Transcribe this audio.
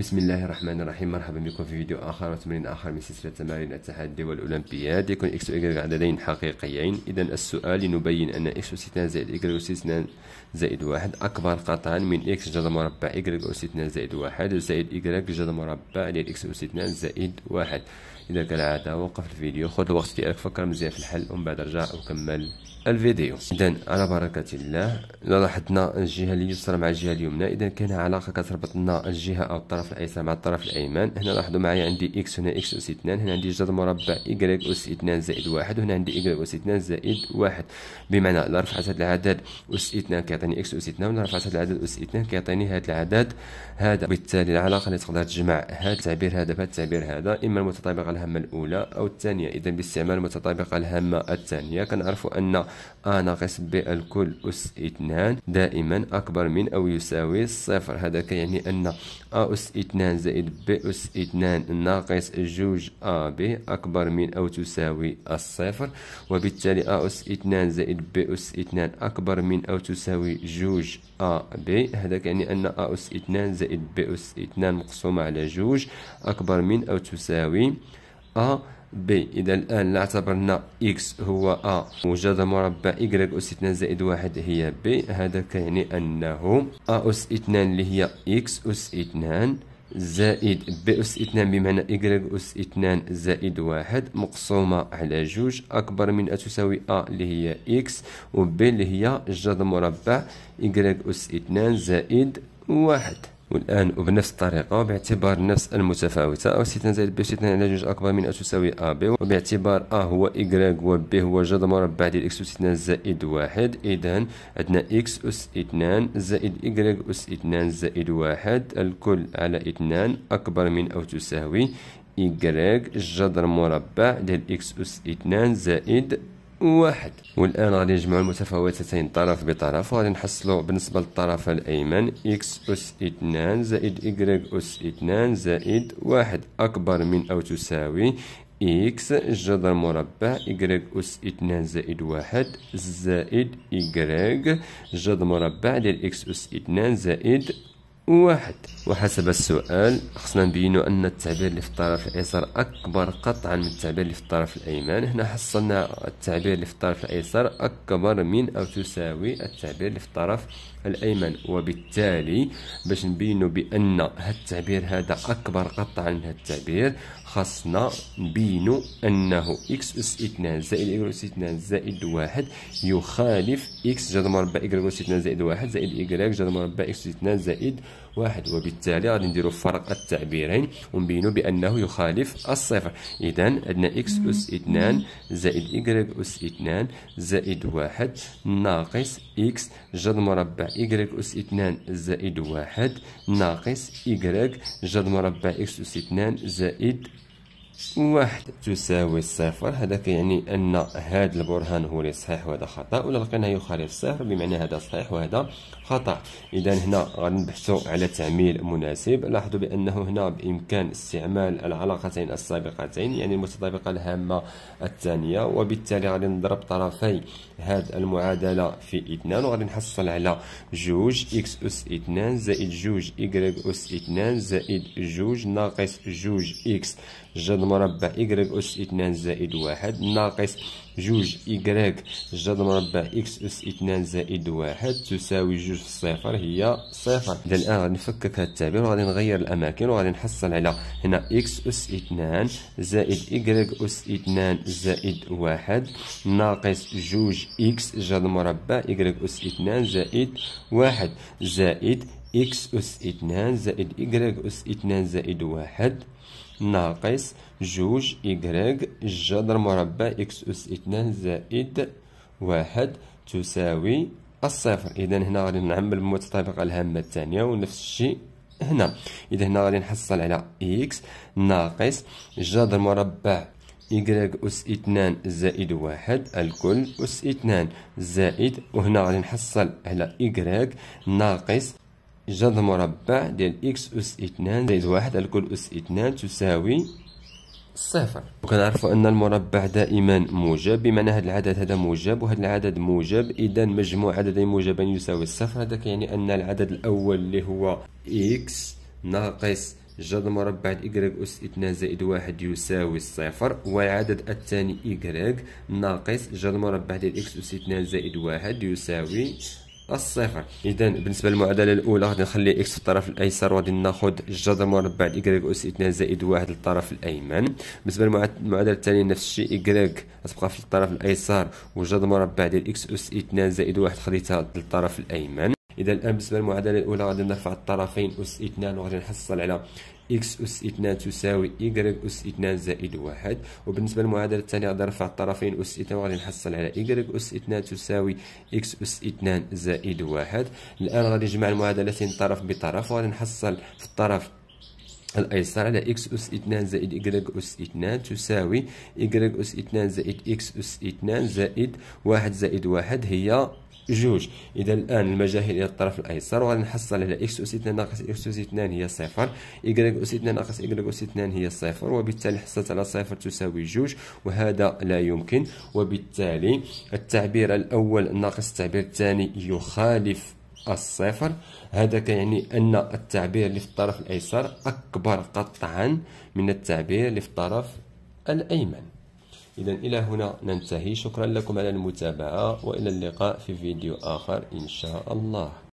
بسم الله الرحمن الرحيم مرحبا بكم في فيديو اخر وتمرين اخر من سلسله تمارين التحدي والاولمبياد يكون اكس واي عددين حقيقيين اذا السؤال لنبين ان اكس اس 2 زائد اكس اس 2 زائد 1 اكبر قطعا من اكس جذر مربع اكس اس 2 زائد 1 زائد اكس جذر مربع ديال اكس اس 2 زائد 1 إذا كالعادة وقف الفيديو خذ الوقت ديالك فكر مزيان في الحل ومن بعد رجع وكمل الفيديو إذا على بركة الله لاحظنا الجهة اليسرى مع الجهة اليمنى إذا كان علاقة كتربط لنا الجهة أو الطرف الأيسر مع الطرف الأيمن هنا لاحظوا معايا عندي إكس هنا إكس أس اثنان هنا عندي جذر مربع إيكغيك أس اثنان زائد واحد وهنا عندي إيكغيك أس اثنان زائد واحد بمعنى الا رفعت هذا العدد أس اثنان كيعطيني إكس أس اثنان ولا رفعت هذا العدد أس اثنان كيعطيني هذا العدد هذا وبالتالي العلاقة اللي تقدر تجمع هذا التعبير هذا بهذا التعبير هذا إما المتطابقة الهامة الأولى أو الثانية إذا باستعمال متطابقة الهامة الثانية كنعرفوا أن أ ناقص ب الكل أس اثنان دائما أكبر من أو يساوي صفر هذا كيعني أن أ أس اثنان زائد ب أس اثنان ناقص جوج أ ب أكبر من أو تساوي الصفر وبالتالي أ أس اثنان زائد ب أس اثنان أكبر من أو تساوي جوج أ ب هذا كيعني أن أ أس اثنان زائد ب أس اثنان مقسومة على جوج أكبر من أو تساوي أ أه. بي إذا الآن اعتبرنا إكس هو أ وجد مربع إكغيك أس 2 زائد واحد هي بي هذا كيعني أنه أ أس 2 اللي هي إكس أس 2 زائد ب أس 2 بمعنى إكغيك أس 2 زائد واحد مقسومة على جوج أكبر من أ تساوي أ اللي هي إكس وب اللي هي جذر مربع إكغيك أس 2 زائد واحد والآن وبنفس الطريقة باعتبار نفس المتفاوتة أو زائد ب تنزل على جوج أكبر من أو تساوي أ ب وباعتبار أ هو ايكغيك و ب هو جذر مربع ديال إكس أس اثنان زائد واحد إذا عندنا إكس أس اثنان زائد ايكغيك أس اثنان زائد واحد الكل على اثنان أكبر من أو تساوي ايكغيك الجذر مربع ديال إكس أس اثنان زائد واحد والان غادي نجمع المتفاوتتين طرف بطرف وغادي نحصلوا بالنسبه للطرف الايمن اكس اس 2 زائد y اس 2 زائد واحد اكبر من او تساوي اكس جذر مربع y أس 2 زائد واحد زائد y جذر مربع ديال اكس أس 2 زائد واحد وحسب السؤال خصنا نبينو ان التعبير اللي في الطرف الايسر اكبر قطعا من التعبير اللي في الطرف الايمن هنا حصلنا التعبير اللي في الطرف الايسر اكبر من او تساوي التعبير اللي في الطرف الايمن وبالتالي باش نبينو بان هاد التعبير هذا اكبر قطعا من هاد التعبير خاصنا نبينو انه اكس اس 2 زائد y اس 2 زائد واحد يخالف اكس جذر مربع y اس 2 زائد واحد زائد y جذر مربع اكس 2 زائد واحد وبالتالي غادي نديرو فرق التعبيرين ونبينو بأنه يخالف الصفر إذا عندنا إكس أس 2 زائد إكغيك أس 2 زائد واحد ناقص إكس جد مربع إكغيك أس 2 زائد واحد ناقص إكغيك جد مربع إكس أس 2 زائد واحد تساوي صفر هذا كيعني أن هذا البرهان هو اللي صحيح وهذا خطأ ولا لقيناه يخالف صفر بمعنى هذا صحيح وهذا خطأ إذا هنا غنبحثوا على تعميل مناسب لاحظوا بأنه هنا بإمكان استعمال العلاقتين السابقتين يعني المتطابقة الهامة الثانية وبالتالي غادي نضرب طرفي هذه المعادلة في اثنان وغادي نحصل على جوج إكس أس اثنان زائد جوج واي أس اثنان زائد جوج ناقص جوج إكس جذر مربع إكغيك أس اثنان زائد واحد ناقص جوج إكغيك جذر مربع إكس أس اثنان زائد واحد تساوي جوج في صفر هي صفر إذا الآن غادي نفكك هذا التعبير وغادي نغير الأماكن وغادي نحصل على هنا إكس أس اثنان زائد إكغيك أس اثنان زائد واحد ناقص جوج إكس جذر مربع إكغيك أس اثنان زائد واحد زائد إكس أس اتنان زائد إكراك أس اتنان زائد واحد ناقص جوج إكراك جذر مربع إكس أس اتنان زائد واحد تساوي الصفر إذا هنا غادي نعمل متطابق الهامة الثانية ونفس الشيء هنا إذا هنا غادي نحصل على إكس ناقص جذر مربع إكراك أس اتنان زائد واحد الكل أس اتنان زائد وهنا غادي نحصل على إكراك ناقص جذر مربع ديال إكس أس اثنان زائد واحد على كل أس اثنان تساوي صفر وكنعرفوا أن المربع دائما موجب بمعنى هذا العدد هذا موجب وهذا العدد موجب إذا مجموع عددين موجبين يساوي الصفر هذا يعني أن العدد الأول اللي هو إكس ناقص جذر مربع إكغيك أس اثنان زائد واحد يساوي الصفر والعدد الثاني إكغيك ناقص جذر مربع ديال إكس أس اثنان زائد واحد يساوي الصفر اذا بالنسبه للمعادله الاولى غادي نخلي اكس في الطرف الايسر وغادي ناخذ جذر مربع ي اس 2 زائد 1 للطرف الايمن بالنسبه للمعادله الثانيه نفس الشيء ي غتبقى في الطرف الايسر وجذر مربع ديال اكس اس 2 زائد 1 خديتها للطرف الايمن اذا الان بالنسبه للمعادله الاولى غادي نرفع الطرفين اس 2 وغادي نحصل على إكس أس 2 تساوي y أس 2 زائد واحد وبالنسبة للمعادلة الثانية غادي نرفع الطرفين أس 2 وغادي نحصل على y أس 2 تساوي إكس أس 2 زائد واحد الآن غادي نجمع المعادلتين طرف بطرف وغادي نحصل في الطرف الايسر على اكس اس 2 زائد y اس 2 تساوي y اس 2 زائد x اس 2 زائد واحد زائد واحد هي جوج اذا الان المجاهيل الى الطرف الايسر نحصل على اكس اس 2 ناقص اكس اس 2 هي صفر y اس 2 ناقص y اس 2 هي صفر وبالتالي حصلت على صفر تساوي جوج وهذا لا يمكن وبالتالي التعبير الاول ناقص التعبير الثاني يخالف الصفر هذا كيعني ان التعبير اللي في الطرف الايسر اكبر قطعا من التعبير اللي في الطرف الايمن إذا إلى هنا ننتهي شكرا لكم على المتابعة وإلى اللقاء في فيديو آخر إن شاء الله